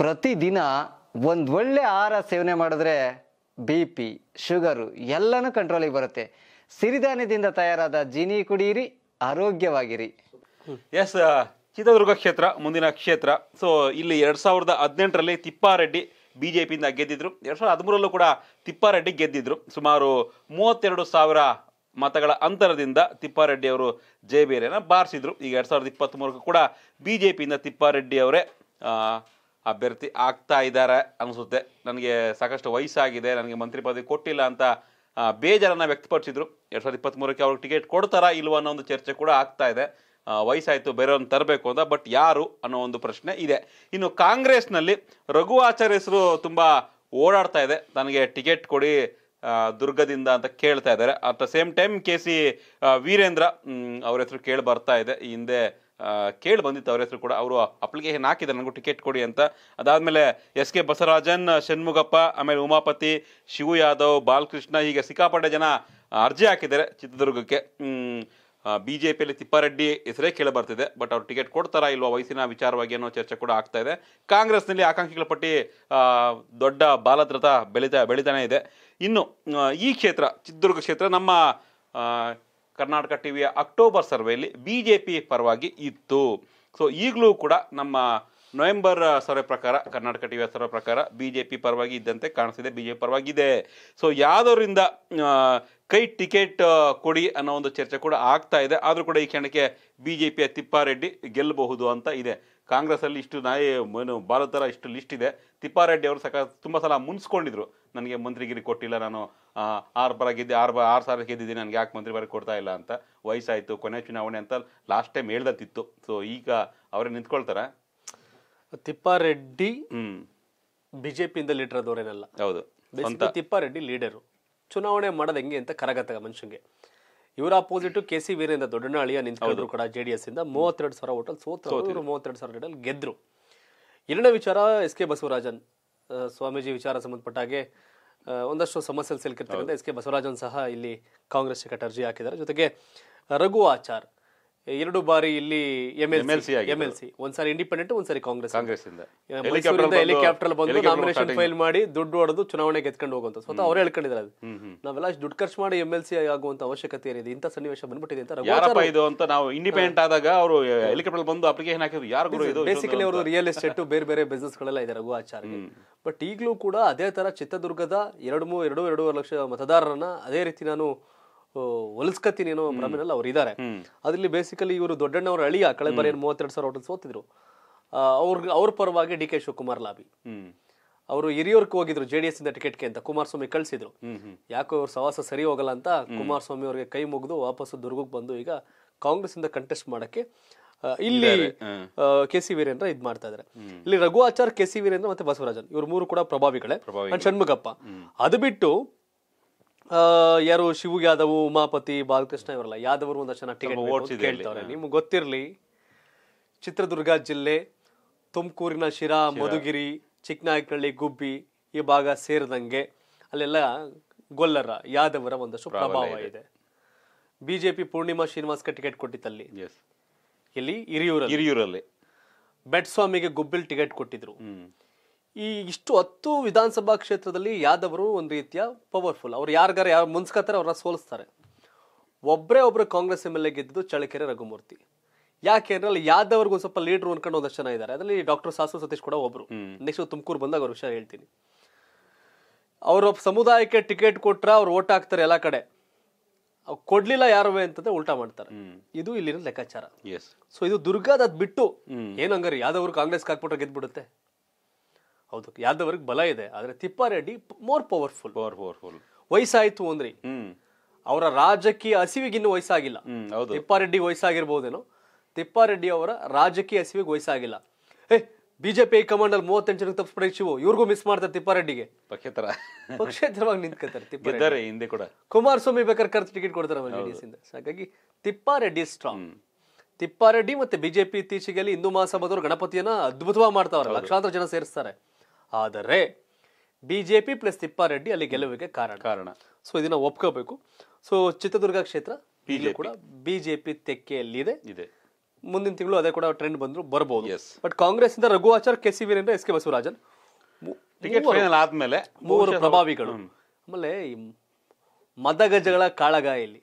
ಪ್ರತಿದಿನ ಒಂದು ಒಳ್ಳೆ ಆಹಾರ ಸೇವನೆ ಮಾಡಿದ್ರೆ ಬಿ ಪಿ ಶುಗರು ಎಲ್ಲನೂ ಕಂಟ್ರೋಲಿಗೆ ಬರುತ್ತೆ ಸಿರಿಧಾನ್ಯದಿಂದ ತಯಾರಾದ ಜೀನಿ ಕುಡಿಯಿರಿ ಆರೋಗ್ಯವಾಗಿರಿ ಎಸ್ ಚಿತ್ರದುರ್ಗ ಕ್ಷೇತ್ರ ಮುಂದಿನ ಕ್ಷೇತ್ರ ಸೊ ಇಲ್ಲಿ ಎರಡು ಸಾವಿರದ ಹದಿನೆಂಟರಲ್ಲಿ ತಿಪ್ಪಾರೆಡ್ಡಿ ಬಿ ಜೆ ಪಿಯಿಂದ ಗೆದ್ದಿದ್ರು ಎರಡು ಸಾವಿರದ ಹದಿಮೂರಲ್ಲೂ ಕೂಡ ತಿಪ್ಪಾರೆಡ್ಡಿ ಗೆದ್ದಿದ್ರು ಸುಮಾರು ಮೂವತ್ತೆರಡು ಸಾವಿರ ಮತಗಳ ಅಂತರದಿಂದ ತಿಪ್ಪಾರೆಡ್ಡಿ ಅವರು ಜಯಬೇರಿಯನ್ನು ಬಾರಿಸಿದ್ರು ಈಗ ಎರಡು ಸಾವಿರದ ಇಪ್ಪತ್ತ್ ಮೂರಕ್ಕೂ ಕೂಡ ಪಿಯಿಂದ ತಿಪ್ಪಾರೆಡ್ಡಿ ಅವರೇ ಅಭ್ಯರ್ಥಿ ಆಗ್ತಾ ಇದ್ದಾರೆ ಅನಿಸುತ್ತೆ ನನಗೆ ಸಾಕಷ್ಟು ವಯಸ್ಸಾಗಿದೆ ನನಗೆ ಮಂತ್ರಿ ಪದವಿ ಕೊಟ್ಟಿಲ್ಲ ಅಂತ ಬೇಜಾರನ್ನು ವ್ಯಕ್ತಪಡಿಸಿದ್ರು ಎರಡು ಸಾವಿರದ ಇಪ್ಪತ್ತ್ಮೂರಕ್ಕೆ ಅವ್ರಿಗೆ ಟಿಕೆಟ್ ಕೊಡ್ತಾರಾ ಇಲ್ವಾ ಅನ್ನೋ ಒಂದು ಚರ್ಚೆ ಕೂಡ ಆಗ್ತಾ ಇದೆ ವಯಸ್ಸಾಯಿತು ಬೇರೆಯವ್ರನ್ನ ತರಬೇಕು ಅಂತ ಬಟ್ ಯಾರು ಅನ್ನೋ ಒಂದು ಪ್ರಶ್ನೆ ಇದೆ ಇನ್ನು ಕಾಂಗ್ರೆಸ್ನಲ್ಲಿ ರಘು ಆಚಾರ್ಯ ಹೆಸರು ತುಂಬ ಓಡಾಡ್ತಾ ಇದೆ ನನಗೆ ಟಿಕೆಟ್ ಕೊಡಿ ದುರ್ಗದಿಂದ ಅಂತ ಕೇಳ್ತಾ ಇದ್ದಾರೆ at the same time K C Veerendra ಅವ್ರ ಹೆಸರು ಕೇಳಿ ಬರ್ತಾ ಇದೆ ಈ ಹಿಂದೆ ಕೇಳಿ ಬಂದಿತ್ತು ಅವ್ರ ಹೆಸರು ಕೂಡ ಅವರು ಅಪ್ಲಿಕೇಶನ್ ಹಾಕಿದ್ದಾರೆ ನನಗೂ ಟಿಕೆಟ್ ಕೊಡಿ ಅಂತ ಅದಾದಮೇಲೆ ಎಸ್ ಕೆ ಬಸವರಾಜನ್ ಷಣ್ಮುಗಪ್ಪ ಆಮೇಲೆ ಉಮಾಪತಿ ಶಿವು ಯಾದವ್ ಬಾಲಕೃಷ್ಣ ಹೀಗೆ ಸಿಕ್ಕಾಪಟ್ಟೆ ಜನ ಅರ್ಜಿ ಹಾಕಿದ್ದಾರೆ ಚಿತ್ರದುರ್ಗಕ್ಕೆ ಬಿ ಜೆ ಪಿಯಲ್ಲಿ ತಿಪ್ಪಾರೆಡ್ಡಿ ಹೆಸರೇ ಕೇಳಿ ಬರ್ತಿದೆ ಬಟ್ ಅವ್ರು ಟಿಕೆಟ್ ಕೊಡ್ತಾರಾ ಇಲ್ವಾ ವಯಸ್ಸಿನ ವಿಚಾರವಾಗಿ ಅನ್ನೋ ಚರ್ಚೆ ಕೂಡ ಆಗ್ತಾ ಇದೆ ಕಾಂಗ್ರೆಸ್ನಲ್ಲಿ ಆಕಾಂಕ್ಷಿಗಳ ಪಟ್ಟಿ ದೊಡ್ಡ ಬಾಲದ್ರತ ಬೆಳೀತಾ ಬೆಳೀತಾನೆ ಇದೆ ಇನ್ನು ಈ ಕ್ಷೇತ್ರ ಚಿತ್ರದುರ್ಗ ಕ್ಷೇತ್ರ ನಮ್ಮ ಕರ್ನಾಟಕ ಟಿ ವಿಯ ಅಕ್ಟೋಬರ್ ಸರ್ವೆಯಲ್ಲಿ ಬಿ ಜೆ ಪಿ ಪರವಾಗಿ ಇತ್ತು ಸೊ ಈಗಲೂ ಕೂಡ ನಮ್ಮ ನವೆಂಬರ್ ಸರ್ವೆ ಪ್ರಕಾರ ಕರ್ನಾಟಕ ಟಿ ವಿಯ ಸರ್ವೆ ಪ್ರಕಾರ ಬಿ ಜೆ ಪಿ ಪರವಾಗಿ ಇದ್ದಂತೆ ಕಾಣಿಸಿದೆ ಬಿ ಜೆ ಪಿ ಪರವಾಗಿದೆ ಸೊ ಯಾವುದರಿಂದ ಕೈ ಟಿಕೆಟ್ ಕೊಡಿ ಅನ್ನೋ ಒಂದು ಚರ್ಚೆ ಕೂಡ ಆಗ್ತಾ ಇದೆ ಆದರೂ ಕೂಡ ಈ ಕ್ಷಣಕ್ಕೆ ಬಿ ಜೆ ಪಿಯ ತಿಪ್ಪಾರೆಡ್ಡಿ ಗೆಲ್ಲಬಹುದು ಅಂತ ಇದೆ ಕಾಂಗ್ರೆಸ್ಸಲ್ಲಿ ಇಷ್ಟು ನಾಯಿ ಏನು ಇಷ್ಟು ಲಿಸ್ಟ್ ಇದೆ ತಿಪ್ಪಾರೆಡ್ಡಿ ಅವರು ಸಕ ತುಂಬ ಸಲ ಮುನ್ಸ್ಕೊಂಡಿದ್ರು ನನಗೆ ಮಂತ್ರಿಗಿರಿ ಕೊಟ್ಟಿಲ್ಲ ನಾನು ಆರು ಬರ ಗೆದ್ದೆ ಆರು ಬ ಆರು ಸಾವಿರ ಗೆದ್ದಿದ್ದೀನಿ ನನಗೆ ಯಾಕೆ ಮಂತ್ರಿ ಬಾರಿ ಕೊಡ್ತಾ ಇಲ್ಲ ಅಂತ ವಯಸ್ಸಾಯಿತು ಕೊನೆ ಚುನಾವಣೆ ಅಂತ ಲಾಸ್ಟ್ ಟೈಮ್ ಹೇಳ್ದತ್ತಿತ್ತು ಸೊ ಈಗ ಅವರೇ ನಿಂತ್ಕೊಳ್ತಾರೆ ತಿಪ್ಪಾರೆಡ್ಡಿ ಬಿಜೆಪಿಯಿಂದ ಲೀಡರ್ ಅದವರೇನಲ್ಲ ಹೌದು ತಿಪ್ಪಾರೆಡ್ಡಿ ಲೀಡರು ಚುನಾವಣೆ ಮಾಡೋದು ಹೆಂಗೆ ಅಂತ ಕರಗತ್ತಾಗ ಮನುಷ್ಯಂಗೆ ಇವರ ಅಪೋಸಿಟ್ ಕೆ ಸಿ ವೀರೇಂದ್ರ ದೊಡ್ಡನಹಳ್ಳಿಯ ನಿಂತ್ಕೊಂಡ್ರು ಕೂಡ ಜೆ ಡಿ ಎಸ್ ಇಂದ ಮೂವತ್ತೆರಡು ಸಾವಿರ ಓಟಲ್ ಸೋತರು ಮೂವತ್ತೆರಡು ಸಾವಿರ ಓಟಲ್ ಗೆದ್ರು ಎರಡನೇ ವಿಚಾರ ಎಸ್ ಕೆ ಬಸವರಾಜನ್ ಸ್ವಾಮೀಜಿ ವಿಚಾರ ಹಾಗೆ ಒಂದಷ್ಟು ಸಮಸ್ಯೆ ಸಿಲುಕಿರ್ತಕ್ಕಂಥ ಎಸ್ ಕೆ ಬಸವರಾಜನ್ ಸಹ ಇಲ್ಲಿ ಕಾಂಗ್ರೆಸ್ ಗೆ ಕಟರ್ಜಿ ಹಾಕಿದ್ದಾರೆ ಜೊತೆಗೆ ರಘು ಆಚಾರ್ ಎರಡು ಬಾರಿ ಇಲ್ಲಿ ಎಂಎಲ್ಸಿ ಎಂಎಲ್ಸಿ ಸಿ ಒಂದ್ಸಾರಿ ಇಂಡಿಪೆಂಡೆಂಟ್ ಒಂದ್ಸಾರಿ ಕಾಂಗ್ರೆಸ್ ಕಾಂಗ್ರೆಸ್ ಹೆಲಿಕಾಪ್ಟರ್ ಬಂದು ನಾಮಿನೇಷನ್ ಫೈಲ್ ಮಾಡಿ ದುಡ್ಡು ಹೊಡೆದು ಚುನಾವಣೆ ಎತ್ಕೊಂಡು ಹೋಗುವಂತ ಸ್ವತಃ ಅವ್ರು ಹೇಳ್ಕೊಂಡಿದ್ದಾರೆ ಅದು ನಾವೆಲ್ಲ ಅಷ್ಟು ದುಡ್ಡು ಖರ್ಚು ಮಾಡಿ ಎಂ ಎಲ್ ಸಿ ಆಗುವಂತ ಅವಶ್ಯಕತೆ ಏನಿದೆ ಇಂತ ಸನ್ನಿವೇಶ ಬಂದ್ಬಿಟ್ಟಿದೆ ಅಂತ ಯಾರಪ್ಪ ಇದು ಅಂತ ನಾವು ಇಂಡಿಪೆಂಡೆಂಟ್ ಆದಾಗ ಅವರು ಹೆಲಿಕಾಪ್ಟರ್ ಬಂದು ಅಪ್ಲಿಕೇಶನ್ ಹಾಕಿದ್ರು ಯಾರು ಗುರು ಇದು ಬೇಸಿಕಲಿ ಅವರು ರಿಯಲ್ ಎಸ್ಟೇಟ್ ಬೇರೆ ಬೇರೆ ಬಿಸ್ನೆಸ್ ಗಳೆಲ್ಲ ಇದೆ ರಘುವಾಚಾರ್ಗೆ ಬಟ್ ಈಗಲೂ ಕೂಡ ಅದೇ ತರ ಚಿತ್ರದುರ್ಗದ ಎರಡು ಮೂರು ಎರಡು ಎರಡೂವರೆ ಲಕ್ಷ ಮತದಾರರನ್ನ ಅದೇ ರೀತಿ ನಾನು ಒಲಿಸ್ಕತ್ತೀನಿ ಭ್ರಮೆನಲ್ಲಿ ಅವ್ರು ಇದಾರೆ ಅದ್ರಲ್ಲಿ ಬೇಸಿಕಲಿ ಇವರು ದೊಡ್ಡಣ್ಣ ಅಳಿಯ ಕಳೆದ ಮೂವತ್ತೆರಡು ಸಾವಿರ ಓಟಲ್ ಸೋತಿದ್ರು ಅವ್ರ ಅವ್ರ ಪರವಾಗಿ ಡಿ ಕೆ ಶಿವಕುಮಾರ್ ಲಾಬಿ ಅವರು ಹಿರಿಯವ್ರಿಗೆ ಹೋಗಿದ್ರು ಜೆ ಡಿ ಎಸ್ ಇಂದ ಟಿಕೆಟ್ಗೆ ಅಂತ ಕುಮಾರಸ್ವಾಮಿ ಕಳಿಸಿದ್ರು ಯಾಕೋ ಅವ್ರ ಸವಾಸ ಸರಿ ಹೋಗಲ್ಲ ಅಂತ ಕುಮಾರಸ್ವಾಮಿ ಅವ್ರಿಗೆ ಕೈ ಮುಗಿದು ವಾಪಸ್ಸು ದುರ್ಗಕ್ಕೆ ಬಂದು ಈಗ ಕಾಂಗ್ರೆಸ್ ಇಂದ ಕಂಟೆಸ್ಟ್ ಮಾಡಕ್ಕೆ ಇಲ್ಲಿ ಕೆ ಸಿ ವೀರೇಂದ್ರ ಇದ್ ಮಾಡ್ತಾ ಇದಾರೆ ಇಲ್ಲಿ ರಘು ಆಚಾರ್ ಕೆ ಸಿ ವೀರೇಂದ್ರ ಮತ್ತೆ ಬಸವರಾಜನ್ ಇವ್ರ ಮೂರು ಕೂಡ ಪ್ರಭಾವಿಗಳೇ ಅಂಡ್ ಅದು ಬಿಟ್ಟು ಯಾರು ಶಿವು ಯಾದವ್ ಉಮಾಪತಿ ಬಾಲಕೃಷ್ಣ ಇವರಲ್ಲ ಯಾದವರು ಒಂದಷ್ಟು ಜನ ಟಿಕೆಟ್ ಕೇಳ್ತಾರೆ ನಿಮ್ಗೆ ಗೊತ್ತಿರಲಿ ಚಿತ್ರದುರ್ಗ ಜಿಲ್ಲೆ ತುಮಕೂರಿನ ಶಿರಾ ಮಧುಗಿರಿ ಚಿಕ್ಕನಾಯಕಳ್ಳಿ ಗುಬ್ಬಿ ಈ ಭಾಗ ಸೇರಿದಂಗೆ ಅಲ್ಲೆಲ್ಲ ಗೊಲ್ಲರ ಯಾದವರ ಒಂದಷ್ಟು ಪ್ರಭಾವ ಇದೆ ಬಿಜೆಪಿ ಪೂರ್ಣಿಮಾ ಶ್ರೀನಿವಾಸ್ಗೆ ಟಿಕೆಟ್ ಕೊಟ್ಟಿತ್ತಲ್ಲಿ ಇಲ್ಲಿ ಹಿರಿಯೂರಲ್ಲಿ ಹಿರಿಯೂರಲ್ಲಿ ಬೆಟ್ಸ್ವಾಮಿಗೆ ಗುಬ್ಬಿಲ್ ಟಿಕೆಟ್ ಕೊಟ್ಟಿದ್ರು ಈ ಇಷ್ಟು ಹತ್ತು ವಿಧಾನಸಭಾ ಕ್ಷೇತ್ರದಲ್ಲಿ ಯಾದವರು ಒಂದು ರೀತಿಯ ಪವರ್ಫುಲ್ ಅವ್ರು ಯಾರಿಗಾರ ಯಾರು ಮುನ್ಸ್ಕೊತಾರೆ ಅವ್ರನ್ನ ಸೋಲಿಸ್ತಾರೆ ಒಬ್ಬರೇ ಒಬ್ಬರು ಕಾಂಗ್ರೆಸ್ ಎಮ್ ಎಲ್ ಎ ಗೆದ್ದಿದ್ದು ಚಳಕೆರೆ ರಘುಮೂರ್ತಿ ಯಾಕೆ ಅಂದ್ರೆ ಅಲ್ಲಿ ಯಾದವ್ರಿಗೂ ಸ್ವಲ್ಪ ಲೀಡರ್ ಅನ್ಕೊಂಡು ಒಂದಷ್ಟು ಜನ ಇದ್ದಾರೆ ಅದರಲ್ಲಿ ಡಾಕ್ಟರ್ ಸಾಸು ಸತೀಶ್ ಕೂಡ ಒಬ್ರು ನೆಕ್ಸ್ಟ್ ತುಮಕೂರು ಬಂದಾಗ ಅವ್ರ ವಿಷಯ ಹೇಳ್ತೀನಿ ಅವ್ರ ಸಮುದಾಯಕ್ಕೆ ಟಿಕೆಟ್ ಕೊಟ್ರೆ ಅವ್ರು ಓಟ್ ಹಾಕ್ತಾರೆ ಎಲ್ಲ ಕಡೆ ಅವ್ರು ಕೊಡ್ಲಿಲ್ಲ ಯಾರವೇ ಅಂತಂದ್ರೆ ಉಲ್ಟಾ ಮಾಡ್ತಾರೆ ಇದು ಇಲ್ಲಿನ ಲೆಕ್ಕಾಚಾರ ಸೊ ಇದು ದುರ್ಗದ ಬಿಟ್ಟು ಏನಂಗಾರ ಯಾದವ್ರು ಕಾಂಗ್ರೆಸ್ ಹಾಕ್ಬಿಟ್ರೆ ಗೆದ್ಬಿಡುತ್ತೆ ಹೌದು ಯಾದವ್ರಿಗೆ ಬಲ ಇದೆ ಆದ್ರೆ Thippareddy more powerful power powerful ವಯಸ್ಸಾಯ್ತು ಅಂದ್ರಿ ಅವರ ರಾಜಕೀಯ ಹಸಿವಿಗಿನ್ನೂ ವಯಸ್ಸಾಗಿಲ್ಲ ತಿಪ್ಪಾರೆಡ್ಡಿ ವಯಸ್ಸಾಗಿರ್ಬೋದೇನೋ ತಿಪ್ಪಾರೆಡ್ಡಿ ಅವರ ರಾಜಕೀಯ ಹಸಿವಿಗೆ ವಯಸ್ಸಾಗಿಲ್ಲ ಏ ಬಿಜೆಪಿ ಕಮಾಂಡ್ ಅಲ್ಲಿ ಮೂವತ್ತೆಂಟು ಜನ ತಪ್ಪು ಪ್ರೇಕ್ಷಿವು ಇವ್ರಿಗೂ ಮಿಸ್ ಮಾಡ್ತಾರೆ ತಿಪ್ಪಾರೆಡ್ಡಿಗೆ ಪಕ್ಷೇತರ ಪಕ್ಷೇತರವಾಗಿ ನಿಂತ್ಕೋತಾರೆ ಹಿಂದೆ ಕೂಡ ಕುಮಾರಸ್ವಾಮಿ ಬೇಕಾದ್ರೆ ಕರ್ತ ಟಿಕೆಟ್ ಕೊಡ್ತಾರೆ ಹಾಗಾಗಿ ತಿಪ್ಪಾರೆಡ್ಡಿ ಸ್ಟ್ರಾಂಗ್ ತಿಪ್ಪಾರೆಡ್ಡಿ ಮತ್ತೆ ಬಿಜೆಪಿ ಇತ್ತೀಚೆಗೆ ಹಿಂದೂ ಮಹಾಸಭಾದವರು ಗಣಪತಿಯನ್ನ ಅದ್ಭುತವಾಗಿ ಮಾಡ್ತಾವ್ರೆ ಲಕ್ಷಾಂತರ ಜನ ಸೇರಿಸ್ತಾರೆ ಆದರೆ B J P plus Thippareddy ಅಲ್ಲಿ ಗೆಲುವಿಗೆ ಕಾರಣ ಕಾರಣ ಸೊ ಇದನ್ನ ಒಪ್ಕೋಬೇಕು ಸೊ ಚಿತ್ರದುರ್ಗ ಕ್ಷೇತ್ರ ಇಲ್ಲಿ ಕೂಡ ಬಿಜೆಪಿ ತೆಕ್ಕೆಯಲ್ಲಿ ಇದೆ ಇದೆ ಮುಂದಿನ ತಿಂಗಳು ಅದೇ ಕೂಡ ಟ್ರೆಂಡ್ ಬಂದ್ರು ಬರಬಹುದು ಬಟ್ ಕಾಂಗ್ರೆಸ್ ಇಂದ Raghu K C Veerendra S K Basavarajan ticket ಆದ್ಮೇಲೆ ಮೂವರು ಪ್ರಭಾವಿಗಳು ಆಮೇಲೆ ಮದಗಜಗಳ ಕಾಳಗ ಇಲ್ಲಿ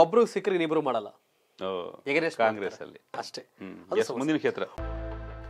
ಒಬ್ರು ಸಿಕ್ಕರೆ ಇನ್ನಿಬ್ರು ಮಾಡಲ್ಲ ಕಾಂಗ್ರೆಸ್ ಅಲ್ಲಿ ಅಷ್ಟೇ ಮುಂದಿನ ಕ್ಷೇತ್ರ